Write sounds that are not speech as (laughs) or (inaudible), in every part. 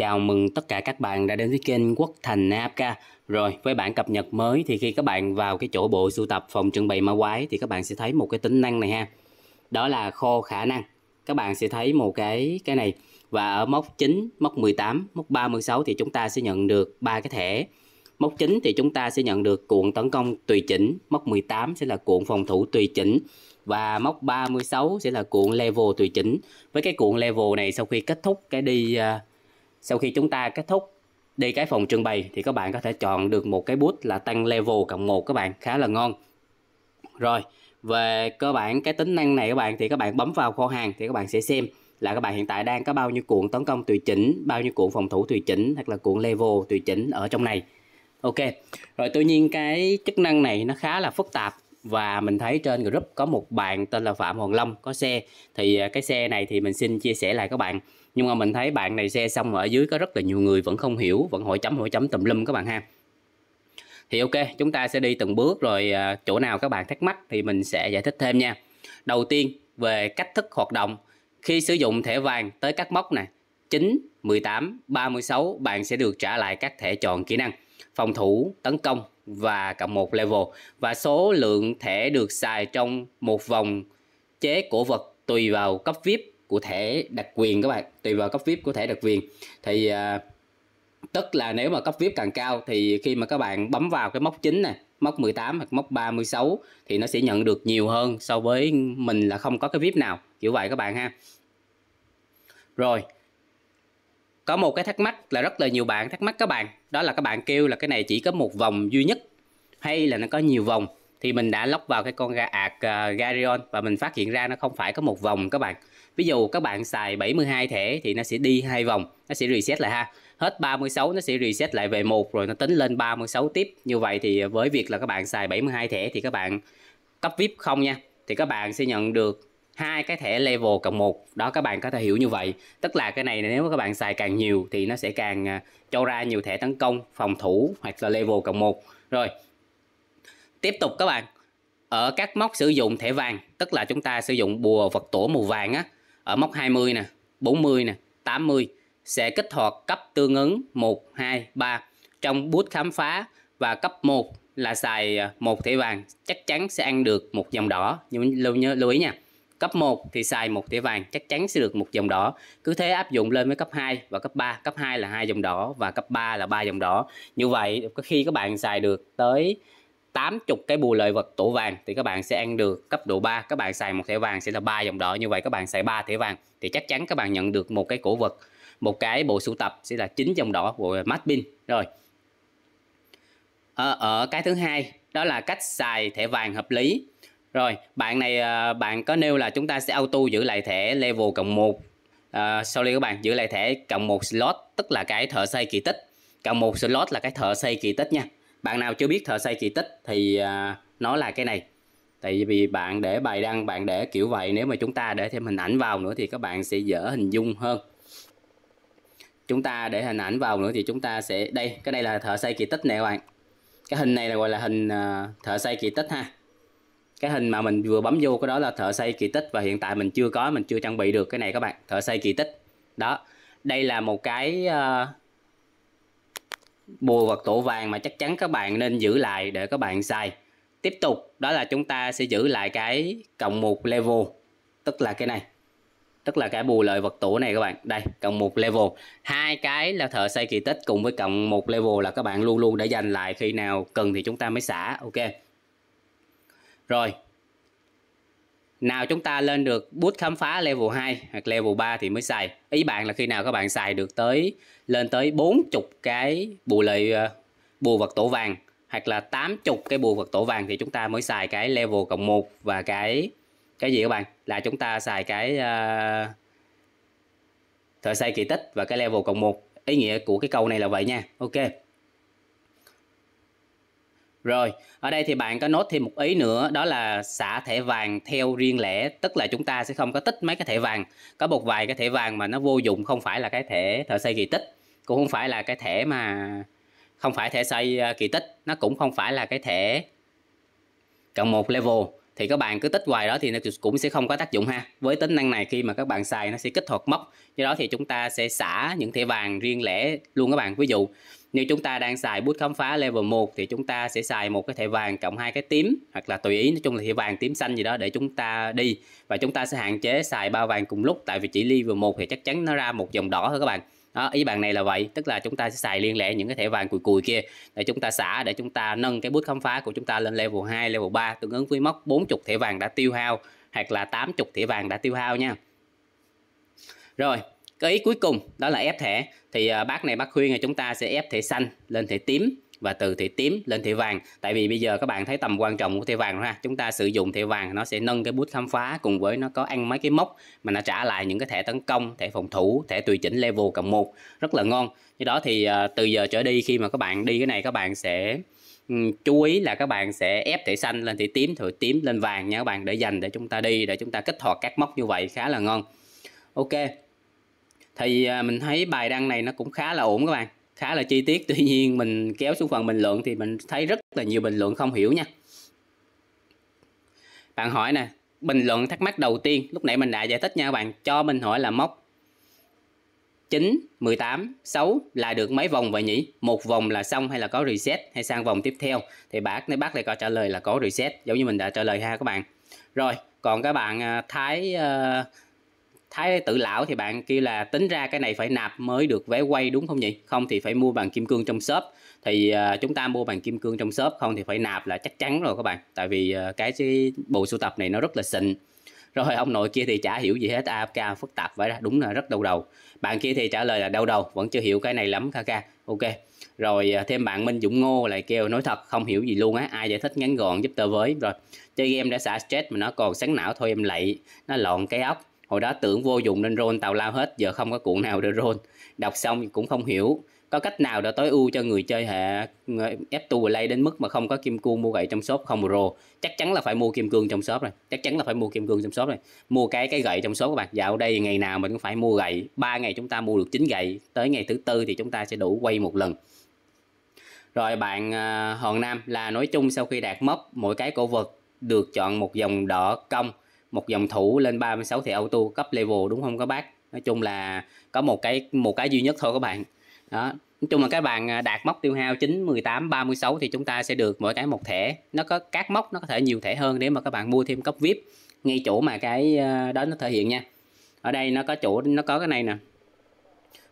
Chào mừng tất cả các bạn đã đến với kênh Quốc Thành Apca. Rồi, với bản cập nhật mới thì khi các bạn vào cái chỗ bộ sưu tập phòng trưng bày ma quái thì các bạn sẽ thấy một cái tính năng này ha. Đó là kho khả năng. Các bạn sẽ thấy một cái cái này và ở mốc 9, mốc 18, mốc 36 thì chúng ta sẽ nhận được ba cái thẻ. Mốc 9 thì chúng ta sẽ nhận được cuộn tấn công tùy chỉnh, mốc 18 sẽ là cuộn phòng thủ tùy chỉnh và mốc 36 sẽ là cuộn level tùy chỉnh. Với cái cuộn level này sau khi kết thúc cái đi uh, sau khi chúng ta kết thúc đi cái phòng trưng bày thì các bạn có thể chọn được một cái bút là tăng level cộng một các bạn khá là ngon rồi về cơ bản cái tính năng này các bạn thì các bạn bấm vào kho hàng thì các bạn sẽ xem là các bạn hiện tại đang có bao nhiêu cuộn tấn công tùy chỉnh bao nhiêu cuộn phòng thủ tùy chỉnh hoặc là cuộn level tùy chỉnh ở trong này ok rồi tuy nhiên cái chức năng này nó khá là phức tạp và mình thấy trên group có một bạn tên là Phạm Hoàng Long có xe thì à, cái xe này thì mình xin chia sẻ lại các bạn nhưng mà mình thấy bạn này xe xong ở dưới có rất là nhiều người vẫn không hiểu vẫn hỏi chấm hỏi chấm tùm lum các bạn ha thì ok chúng ta sẽ đi từng bước rồi à, chỗ nào các bạn thắc mắc thì mình sẽ giải thích thêm nha đầu tiên về cách thức hoạt động khi sử dụng thẻ vàng tới các mốc này 9, 18, 36 bạn sẽ được trả lại các thẻ chọn kỹ năng phòng thủ, tấn công và cộng một level và số lượng thẻ được xài trong một vòng chế cổ vật tùy vào cấp VIP của thẻ đặc quyền các bạn tùy vào cấp vip của thẻ đặc quyền thì à, tức là nếu mà cấp vip càng cao thì khi mà các bạn bấm vào cái móc chính này móc 18 hoặc móc 36 thì nó sẽ nhận được nhiều hơn so với mình là không có cái vip nào kiểu vậy các bạn ha rồi có một cái thắc mắc là rất là nhiều bạn thắc mắc các bạn đó là các bạn kêu là cái này chỉ có một vòng duy nhất hay là nó có nhiều vòng thì mình đã lóc vào cái con gà ạc à, uh, Garion và mình phát hiện ra nó không phải có một vòng các bạn ví dụ các bạn xài 72 thẻ thì nó sẽ đi hai vòng nó sẽ reset lại ha hết 36 nó sẽ reset lại về một rồi nó tính lên 36 tiếp như vậy thì với việc là các bạn xài 72 thẻ thì các bạn cấp VIP không nha thì các bạn sẽ nhận được hai cái thẻ level cộng một đó các bạn có thể hiểu như vậy tức là cái này nếu các bạn xài càng nhiều thì nó sẽ càng à, cho ra nhiều thẻ tấn công phòng thủ hoặc là level cộng một rồi tiếp tục các bạn ở các móc sử dụng thẻ vàng tức là chúng ta sử dụng bùa vật tổ màu vàng á ở mốc 20 nè 40 nè 80 sẽ kích hoạt cấp tương ứng 1 2 3 trong bút khám phá và cấp 1 là xài à, một thẻ vàng chắc chắn sẽ ăn được một dòng đỏ nhưng lưu nhớ lưu ý nha cấp 1 thì xài một thẻ vàng chắc chắn sẽ được một dòng đỏ cứ thế áp dụng lên với cấp 2 và cấp 3 cấp 2 là hai dòng đỏ và cấp 3 là ba dòng đỏ như vậy có khi các bạn xài được tới 80 cái bùa lợi vật tổ vàng thì các bạn sẽ ăn được cấp độ 3 các bạn xài một thẻ vàng sẽ là ba dòng đỏ như vậy các bạn xài 3 thẻ vàng thì chắc chắn các bạn nhận được một cái cổ vật một cái bộ sưu tập sẽ là chín dòng đỏ của Matbin rồi ở, ờ, ở cái thứ hai đó là cách xài thẻ vàng hợp lý rồi bạn này ờ, bạn có nêu là chúng ta sẽ auto giữ lại thẻ level cộng 1 à, sau đây các bạn giữ lại thẻ cộng một slot tức là cái thợ xây kỳ tích cộng một slot là cái thợ xây kỳ tích nha bạn nào chưa biết thợ xây kỳ tích thì à, nó là cái này tại vì bạn để bài đăng bạn để kiểu vậy nếu mà chúng ta để thêm hình ảnh vào nữa thì các bạn sẽ dễ hình dung hơn chúng ta để hình ảnh vào nữa thì chúng ta sẽ đây cái đây là thợ xây kỳ tích nè các bạn cái hình này là gọi là hình à, thợ xây kỳ tích ha cái hình mà mình vừa bấm vô cái đó là thợ xây kỳ tích và hiện tại mình chưa có mình chưa trang bị được cái này các bạn thợ xây kỳ tích đó đây là một cái à, mua vật tổ vàng mà chắc chắn các bạn nên giữ lại để các bạn xài tiếp tục đó là chúng ta sẽ giữ lại cái cộng một level tức là cái này tức là cái bù lợi vật tổ này các bạn đây cộng một level hai cái là thợ xây kỳ tích cùng với cộng một level là các bạn luôn luôn để dành lại khi nào cần thì chúng ta mới xả ok rồi nào chúng ta lên được bút khám phá level 2 hoặc level 3 thì mới xài ý bạn là khi nào các bạn xài được tới lên tới 40 cái bù lợi ờ, bù vật tổ vàng hoặc là 80 cái bù vật tổ vàng thì chúng ta mới xài cái level cộng 1 và cái cái gì các bạn là chúng ta xài cái uh, thợ xây kỳ tích và cái level cộng 1 ý nghĩa của cái câu này là vậy nha ok rồi, ở đây thì bạn có nốt thêm một ý nữa đó là xả thẻ vàng theo riêng lẻ, tức là chúng ta sẽ không có tích mấy cái thẻ vàng. Có một vài cái thẻ vàng mà nó vô dụng không phải là cái thẻ thợ xây kỳ tích, cũng không phải là cái thẻ mà không phải thẻ xây ờ, kỳ tích, nó cũng không phải là cái thẻ cộng một level thì các bạn cứ tích hoài đó thì nó cũng sẽ không có tác dụng ha với tính năng này khi mà các bạn xài nó sẽ kích hoạt móc do đó thì chúng ta sẽ xả những thẻ vàng riêng lẻ luôn các bạn ví dụ nếu chúng ta đang xài bút khám phá level 1 thì chúng ta sẽ xài một cái thẻ vàng cộng hai cái tím hoặc là tùy ý nói chung là thẻ vàng tím xanh gì đó để chúng ta đi và chúng ta sẽ hạn chế xài ba vàng cùng lúc tại vì chỉ level một thì chắc chắn nó ra một dòng đỏ thôi các bạn đó ý bạn này là vậy tức là chúng ta sẽ xài liên lẻ những cái thẻ vàng cùi cùi kia để chúng ta xả để chúng ta nâng cái bút khám phá của chúng ta lên level 2 level 3 tương ứng với mốc 40 thẻ vàng đã tiêu hao hoặc là 80 thẻ vàng đã tiêu hao nha rồi cái ý cuối cùng đó là ép thẻ thì à, bác này bác khuyên là chúng ta sẽ ép thẻ xanh lên thẻ tím và từ thẻ tím lên thẻ vàng tại vì bây giờ các bạn thấy tầm quan trọng của thẻ vàng ha chúng ta sử dụng thẻ vàng nó sẽ nâng cái bút khám phá cùng với nó có ăn mấy cái mốc mà nó trả lại những cái thẻ tấn công thẻ phòng thủ thẻ tùy chỉnh level cộng một rất là ngon như đó thì à, từ giờ trở đi khi mà các bạn đi cái này các bạn sẽ chú ý là các bạn sẽ ép thẻ xanh lên thẻ tím thử tím lên vàng nha các bạn để dành để chúng ta đi để chúng ta kích hoạt các mốc như vậy khá là ngon ok thì à, mình thấy bài đăng này nó cũng khá là ổn các bạn khá là chi tiết (laughs) tuy nhiên mình kéo xuống phần bình luận thì mình thấy rất là nhiều bình luận không hiểu nha bạn hỏi nè bình luận thắc mắc đầu tiên lúc nãy mình đã giải thích nha các bạn cho mình hỏi là móc 9, 18, 6 là được mấy vòng vậy nhỉ? Một vòng là xong hay là có reset hay sang vòng tiếp theo? Thì bác nếu bác lại có trả lời là có reset giống như mình đã trả lời ha các bạn. Rồi, còn các bạn à, Thái uh, Thái tự lão thì bạn kia là tính ra cái này phải nạp mới được vé quay đúng không nhỉ? Không thì phải mua bằng kim cương trong shop. Thì uh, chúng ta mua bằng kim cương trong shop không thì phải nạp là chắc chắn rồi các bạn. Tại vì uh, cái, cái bộ sưu tập này nó rất là xịn. Rồi ông nội kia thì chả hiểu gì hết AFK phức tạp vậy đó, đúng là rất đau đầu. Bạn kia thì trả lời là đau đầu, vẫn chưa hiểu cái này lắm kha kha. Ok. Rồi ờ, thêm bạn Minh Dũng Ngô lại kêu nói thật không hiểu gì luôn á, ai giải thích ngắn gọn giúp tờ với. Rồi chơi game đã xả stress mà nó còn sáng não thôi em lạy, nó lộn cái ốc hồi đó tưởng vô dụng nên rôn tào lao hết giờ không có cuộn nào để rôn đọc xong cũng không hiểu có cách nào để tối ưu cho người chơi hệ F2 Play đến mức mà không có kim cương mua gậy trong shop không rô chắc chắn là phải mua kim cương trong shop rồi chắc chắn là phải mua kim cương trong shop rồi mua cái cái gậy trong shop các bạn dạo đây ngày nào mình cũng phải mua gậy ba ngày chúng ta mua được chín gậy tới ngày thứ tư thì chúng ta sẽ đủ quay một lần rồi bạn à, Hòn Nam là nói chung sau khi đạt mốc mỗi cái cổ vật được chọn một dòng đỏ công một dòng thủ lên 36 thì auto cấp level đúng không các bác nói chung là có một cái một cái duy nhất thôi các bạn đó nói chung là các bạn à, đạt mốc tiêu hao 9 18 36 thì chúng ta sẽ được mỗi cái một thẻ nó có các mốc nó có thể nhiều thẻ hơn để mà các bạn mua thêm cấp VIP ngay chỗ mà cái à, đó nó thể hiện nha ở đây nó có chỗ nó có cái này nè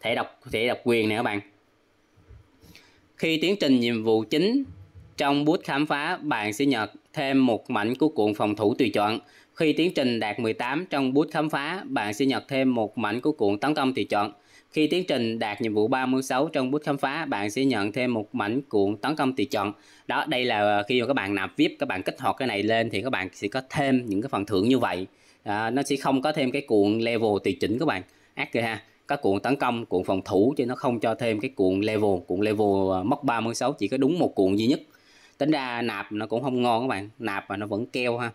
thẻ độc thẻ độc quyền nè các bạn khi tiến trình nhiệm vụ chính trong bút khám phá, bạn sẽ nhận thêm một mảnh của cuộn phòng thủ tùy chọn. Khi tiến trình đạt 18 trong bút khám phá, bạn sẽ nhận thêm một mảnh của cuộn tấn công tùy chọn. Khi tiến trình đạt nhiệm vụ 36 trong bút khám phá, bạn sẽ nhận thêm một mảnh cuộn tấn công tùy chọn. Đó, đây là khi mà các bạn nạp VIP, các bạn kích hoạt cái này lên thì các bạn sẽ có thêm những cái phần thưởng như vậy. À, nó sẽ không có thêm cái cuộn level tùy chỉnh các bạn. Ác kìa ha có cuộn tấn công, cuộn phòng thủ chứ nó không cho thêm cái cuộn level, cuộn level ờ, mất 36 chỉ có đúng một cuộn duy nhất tính ra nạp nó cũng không ngon các bạn nạp mà nó vẫn keo ha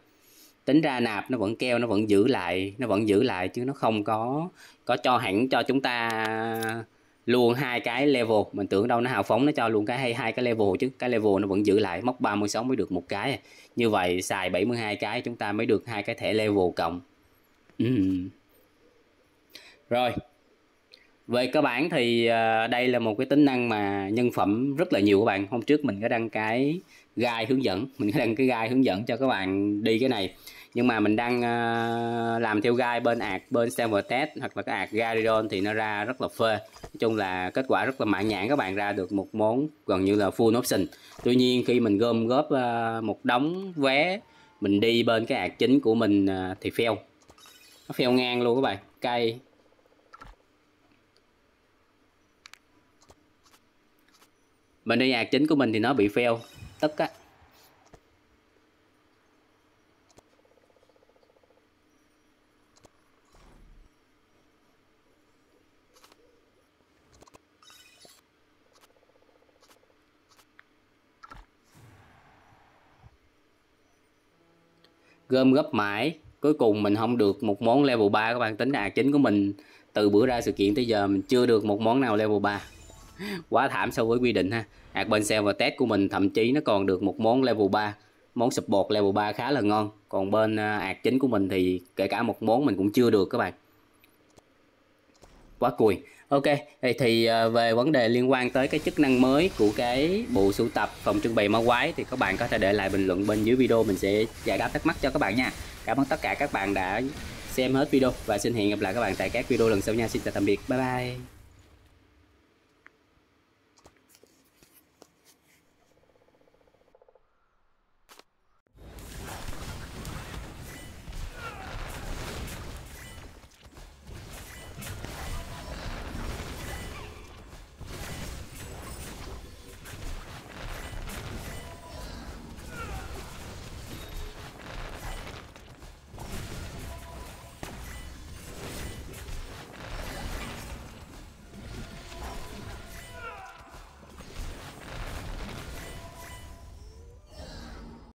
tính ra nạp nó vẫn keo nó vẫn giữ lại nó vẫn giữ lại chứ nó không có có cho hẳn cho chúng ta luôn hai cái level mình tưởng đâu nó hào phóng nó cho luôn cái hay hai cái level chứ cái level nó vẫn giữ lại móc 36 mới được một cái như vậy xài 72 cái chúng ta mới được hai cái thẻ level cộng ừ. rồi về cơ bản thì ờ, đây là một cái tính năng mà nhân phẩm rất là nhiều các bạn hôm trước mình có đăng cái gai hướng dẫn mình có đăng cái gai hướng dẫn cho các bạn đi cái này nhưng mà mình đang ờ, làm theo gai bên ạc bên server test hoặc là cái ạc Garidon thì nó ra rất là phê nói chung là kết quả rất là mãn nhãn các bạn ra được một món gần như là full option tuy nhiên khi mình gom góp ờ, một đống vé mình đi bên cái ạc chính của mình thì fail nó fail ngang luôn các bạn cây bên đây ạc chính của mình thì nó bị fail tất á gom gấp mãi cuối cùng mình không được một món level 3 các bạn tính đạt chính của mình từ bữa ra sự kiện tới giờ mình chưa được một món nào level 3 (laughs) quá thảm so với quy định ha hạt bên sale và test của mình thậm chí nó còn được một món level 3 món sụp bột level 3 khá là ngon còn bên hạt à, chính của mình thì kể cả một món mình cũng chưa được các bạn quá cùi ok thì à, về vấn đề liên quan tới cái chức năng mới của cái bộ sưu tập phòng trưng bày ma quái thì các bạn có thể để lại bình luận bên dưới video mình sẽ giải đáp thắc mắc cho các bạn nha cảm ơn tất cả các bạn đã xem hết video và xin hẹn gặp lại các bạn tại các video lần sau nha xin chào tạm biệt bye bye